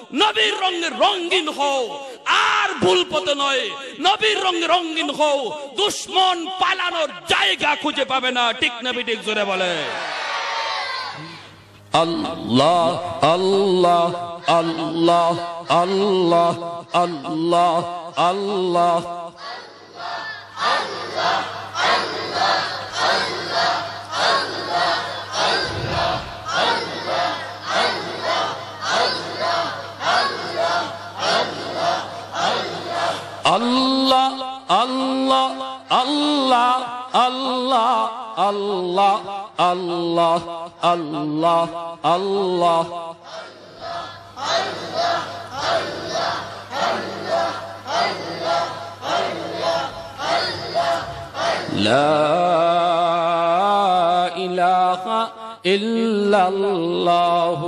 নবীর রঙে রঙিন হও আর ভুল পথে নয় নবীর রঙে রঙিন হও দুশ্মন পালানোর জায়গা খুঁজে পাবে না ঠিক নবী ঠিক জোরে বলে আল্লাহ আল্লাহ আল্লাহ আল্লাহ আল্লাহ আল্লাহ الله الله الله الله الله الله الله الله الله الله الله الله الله الله لا إله إلا الله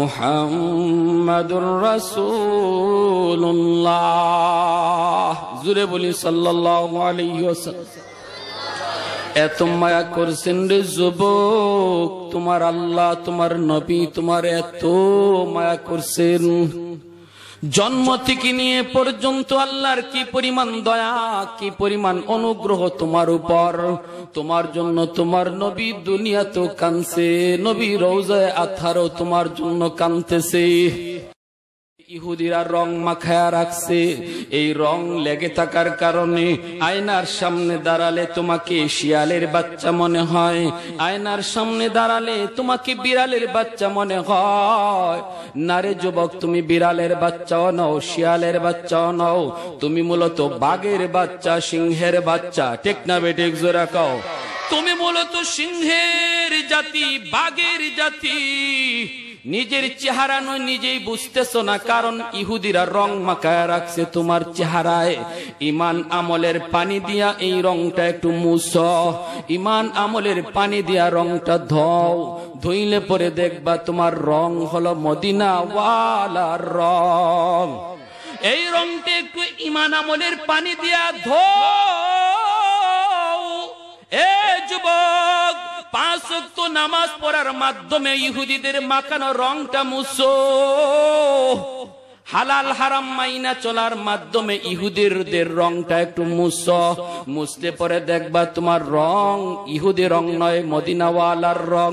মুহাম্মাদুর রাসূলুল্লাহ জুরে বলি সাল্লাল্লাহু আলাইহি ওয়াসাল্লাম এত মায়া করছেন রে যুবক তোমার আল্লাহ তোমার নবী তোমার এত মায়া করছেন জন্ম থেকে নিয়ে পর্যন্ত আল্লাহর কি পরিমাণ দয়া কি পরিমাণ অনুগ্রহ তোমার উপর তোমার জন্য তোমার নবী দুনিয়া তো কানছে নবী রৌজায় আথারও তোমার জন্য কানতেছে ইহুদিরা রং মাখায়া রাখছে এই রং লেগে থাকার কারণে আয়নার সামনে দাঁড়ালে তোমাকে শিয়ালের বাচ্চা মনে হয় আয়নার সামনে দাঁড়ালে তোমাকে বিড়ালের বাচ্চা মনে হয় নারে যুবক তুমি বিড়ালের বাচ্চাও নও শিয়ালের বাচ্চাও নও তুমি মূলত বাঘের বাচ্চা সিংহের বাচ্চা টেক না বেটেক জোরা কাও তুমি মূলত সিংহের জাতি বাঘের জাতি নিজের চেহারা নয় নিজেই বুঝতেছ না কারণ ইহুদিরা রং মাখায় রাখছে তোমার চেহারায় ইমান আমলের পানি দিয়া এই রংটা একটু মুস ইমান আমলের পানি দিয়া রংটা ধও ধুইলে পরে দেখবা তোমার রং হলো মদিনা ওয়ালার রং এই রংটা একটু ইমান আমলের পানি দিয়া ধো এ যুবক পাঁচ ওয়াক্ত নামাজ পড়ার মাধ্যমে ইহুদিদের মাখানো রংটা মুছো হালাল হারাম মাইনা চলার মাধ্যমে ইহুদিরদের রংটা একটু মুস মুছতে পরে দেখবা তোমার রং ইহুদি রং নয় মদিনাওয়ালার রং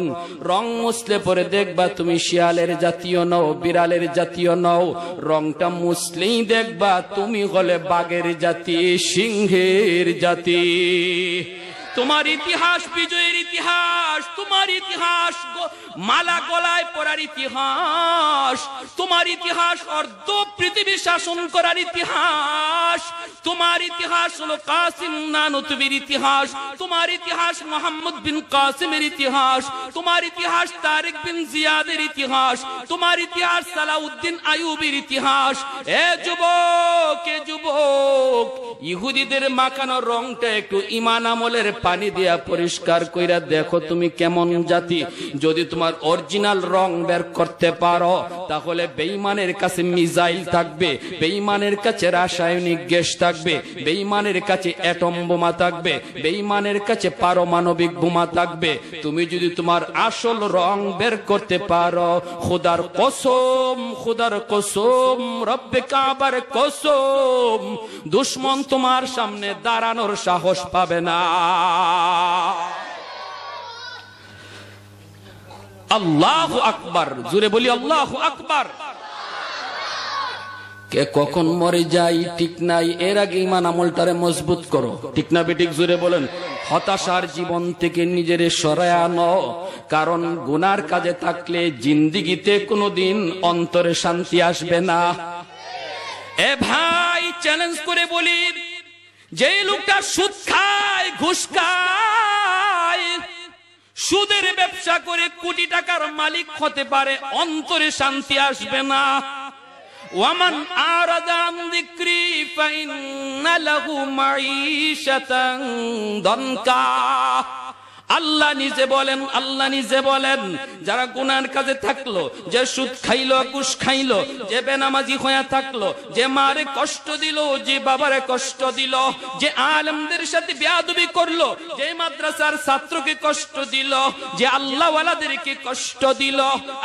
রং মুছলে পরে দেখবা তুমি শিয়ালের জাতীয় নও বিড়ালের জাতীয় নও রংটা মুছলেই দেখবা তুমি হলে বাঘের জাতি সিংহের জাতি তোমার ইতিহাস বিজয়ের ইতিহাস তোমার ইতিহাস মালা গলায় পড়ার ইতিহাস তোমার ইতিহাস অর্ধ পৃথিবী শাসন করার ইতিহাস তোমার ইতিহাস হলো কাসিম নানতুবির ইতিহাস তোমার ইতিহাস মোহাম্মদ বিন কাসিমের ইতিহাস তোমার ইতিহাস তারেক বিন জিয়াদের ইতিহাস তোমার ইতিহাস সালাউদ্দিন আয়ুবের ইতিহাস এ যুবক এ যুবক ইহুদিদের মাখানো রংটা একটু ইমান আমলের পানি দিয়া পরিষ্কার কইরা দেখো তুমি কেমন জাতি যদি তোমার তোমার অরিজিনাল রং বের করতে পারো তাহলে বেইমানের কাছে মিজাইল থাকবে বেইমানের কাছে রাসায়নিক গ্যাস থাকবে বেইমানের কাছে অ্যাটম বোমা থাকবে বেইমানের কাছে পারমাণবিক বোমা থাকবে তুমি যদি তোমার আসল রং বের করতে পারো খোদার কসম খোদার কসম রব্বে কাবার কসম দুশ্মন তোমার সামনে দাঁড়ানোর সাহস পাবে না আল্লাহ আকবার জুড়ে বলি আল্লাহ আকবার কে কখন মরে যাই ঠিক নাই এর আগে ইমান আমলটারে মজবুত করো ঠিক না বেটিক জুড়ে বলেন হতাশার জীবন থেকে নিজের সরায় আনো কারণ গুনার কাজে থাকলে জিন্দিগিতে কোনোদিন অন্তরে শান্তি আসবে না এ ভাই চ্যালেঞ্জ করে বলি যে লোকটা সুদ খায় ঘুষ খায় সুদের ব্যবসা করে কোটি টাকার মালিক হতে পারে অন্তরে শান্তি আসবে না ওয়ামান আরাদান যিকরি ফাইন্না লাহু মাঈশাতান আল্লাহ নিজে বলেন আল্লাহ নিজে বলেন যারা গুনার কাজে থাকলো যে সুদ খাইলো কুশ খাইলো যে বেনামাজি হয়ে থাকলো যে মারে কষ্ট দিল যে বাবারে কষ্ট দিল যে আলমদের সাথে বেয়াদবি করলো যে মাদ্রাসার ছাত্রকে কষ্ট দিল যে আল্লাহওয়ালাদেরকে কষ্ট দিল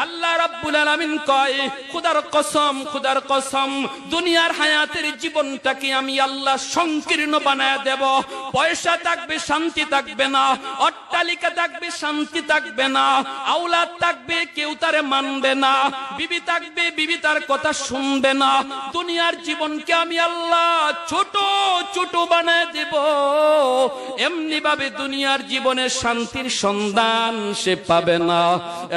আল্লাহ রাব্বুল আলামিন কয় খুদার কসম খুদার কসম দুনিয়ার হায়াতের জীবনটাকে আমি আল্লাহ সংকীর্ণ বানায় দেব পয়সা থাকবে শান্তি থাকবে না অট্টা অট্টালিকা থাকবে শান্তি থাকবে না আউলাদ থাকবে কেউ তারে মানবে না বিবি থাকবে বিবি তার কথা শুনবে না দুনিয়ার জীবনকে আমি আল্লাহ ছোট ছোট বানায় দেব এমনি ভাবে দুনিয়ার জীবনে শান্তির সন্ধান সে পাবে না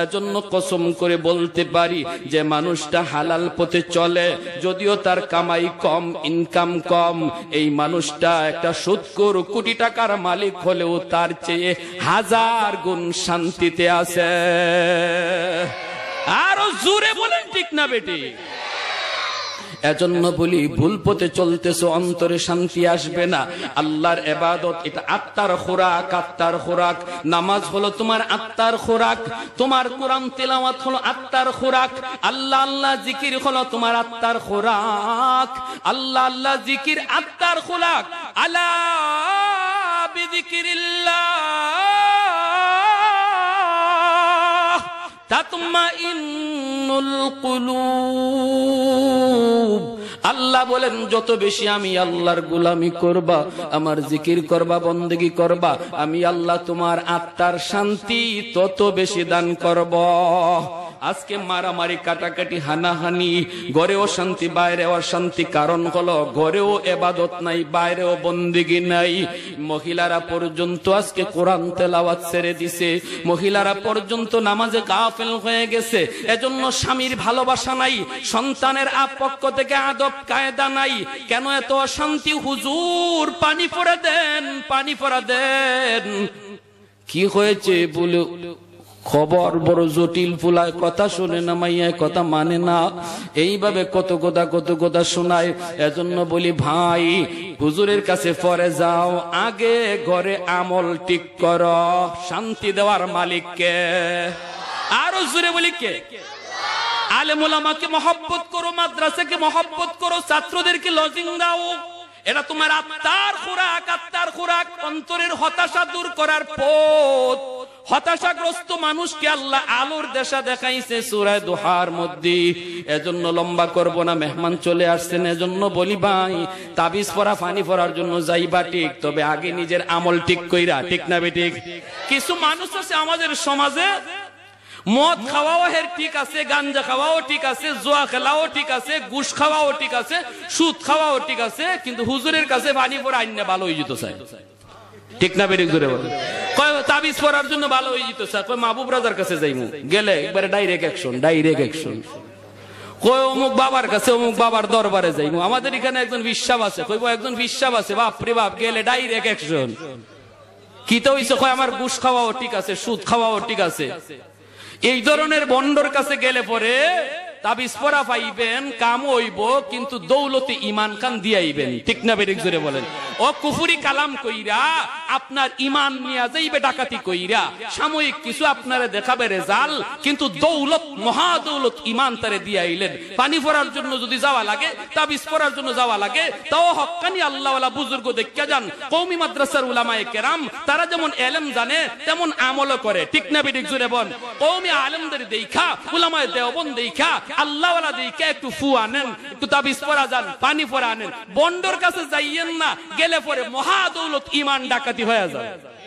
এজন্য কসম করে বলতে পারি যে মানুষটা হালাল পথে চলে যদিও তার কামাই কম ইনকাম কম এই মানুষটা একটা সুৎকুর কোটি টাকার মালিক হলেও তার চেয়ে হাজার গুণ শান্তিতে আছে আরো জোরে বলেন ঠিক না বেটি এজন্য বলি ভুল পথে চলতেছো অন্তরে শান্তি আসবে না আল্লাহর এবাদত এটা আত্মার খোরাক আত্মার খোরাক নামাজ হলো তোমার আত্মার খোরাক তোমার কোরআন তেলাওয়াত হলো আত্মার খোরাক আল্লাহ আল্লাহ জিকির হলো তোমার আত্মার খোরাক আল্লাহ আল্লাহ জিকির আত্মার খোরাক আল্লাহ আল্লাহ বলেন যত বেশি আমি আল্লাহর গুলামি করবা আমার জিকির করবা বন্দেগি করবা আমি আল্লাহ তোমার আত্মার শান্তি তত বেশি দান করব আজকে মারামারি কাটাকাটি হানাহানি গড়ে অশান্তি বাইরে অশান্তি কারণ হলো গড়েও এবাদত নাই বাইরেও বন্দিগি নাই মহিলারা পর্যন্ত আজকে কোরআন তেলাওয়াত ছেড়ে দিছে মহিলারা পর্যন্ত নামাজে গাফেল হয়ে গেছে এজন্য স্বামীর ভালোবাসা নাই সন্তানের আপক্ষ থেকে আদব কায়দা নাই কেন এত অশান্তি হুজুর পানি পরে দেন পানি পরা দেন কি হয়েছে বলে খবর বড় জটিল ফুলায় কথা শুনে না মাইয়ায় কথা মানে না এইভাবে কত কথা কত কথা শোনায় এজন্য বলি ভাই হুজুরের কাছে পরে যাও আগে ঘরে আমল ঠিক কর শান্তি দেওয়ার মালিককে আরো হুজুরে বলি কে আলেমুলামাকে মহব্বত করো মাদ্রাসাকে মহব্বত করো ছাত্রদেরকে লজিং দাও এটা তোমার আত্মার খোরাক আত্মার খোরাক অন্তরের হতাশা দূর করার পথ হতাশাগ্রস্ত মানুষকে আল্লাহ আলোর দেশা দেখাইছে সুরায় দোহার মধ্যে এজন্য লম্বা করব না মেহমান চলে আসছেন এজন্য বলি ভাই তাবিজ পরা ফানি পরার জন্য যাইবা ঠিক তবে আগে নিজের আমল ঠিক কইরা ঠিক না বে ঠিক কিছু মানুষ আছে আমাদের সমাজে মদ খাওয়াও হের ঠিক আছে গাঞ্জা খাওয়াও ঠিক আছে জোয়া খেলাও ঠিক আছে গুস খাওয়াও ঠিক আছে সুদ খাওয়াও ঠিক আছে কিন্তু হুজুরের কাছে পানি পরে আইনা ভালো হয়ে যেত চাই ঠিক না বেরিক জোরে বলে কয় তাবিজ পড়ার জন্য ভালো হয়ে যেত স্যার কয় মাহবুব রাজার কাছে যাইমু গেলে একবারে ডাইরেক্ট অ্যাকশন ডাইরেক্ট অ্যাকশন কই অমুক বাবার কাছে অমুক বাবার দরবারে যাইমু আমাদের এখানে একজন বিশ্বাস আছে কইব একজন বিশ্বাস আছে বাপ রে বাপ গেলে ডাইরেক্ট অ্যাকশন কি তো হইছে কয় আমার গুস খাওয়াও ঠিক আছে সুদ খাওয়াও ঠিক আছে এই ধরনের বন্ডর কাছে গেলে পরে তাবিজ পরা পাইবেন কাম হইব কিন্তু দৌলতে ইমান কান দিয়াইবেন ঠিক না বেরিক জোরে বলেন ও কুফুরি কালাম কইরা আপনার ইমান নিয়া যাইবে ডাকাতি কইরা সাময়িক কিছু আপনারে দেখাবে রেজাল কিন্তু দৌলত মহা দৌলত ইমান তারে দিয়াইলেন পানি পড়ার জন্য যদি যাওয়া লাগে তাবিজ পড়ার জন্য যাওয়া লাগে তাও হক্কানি আল্লাহওয়ালা বুজুর্গ দেখা যান কৌমি মাদ্রাসার উলামায় কেরাম তারা যেমন এলেম জানে তেমন আমলও করে ঠিক না বেরিক জোরে বন কৌমি আলেমদের দেখা উলামায়ে দেওবন দেখা আল্লাহ দিকে একটু ফু আনেন একটু তাবিজ পরা যান পানি পরা আনেন বন্ডর কাছে যাইয়েন না গেলে পরে মহাদৌলত ইমান ডাকাতি হয়ে যায়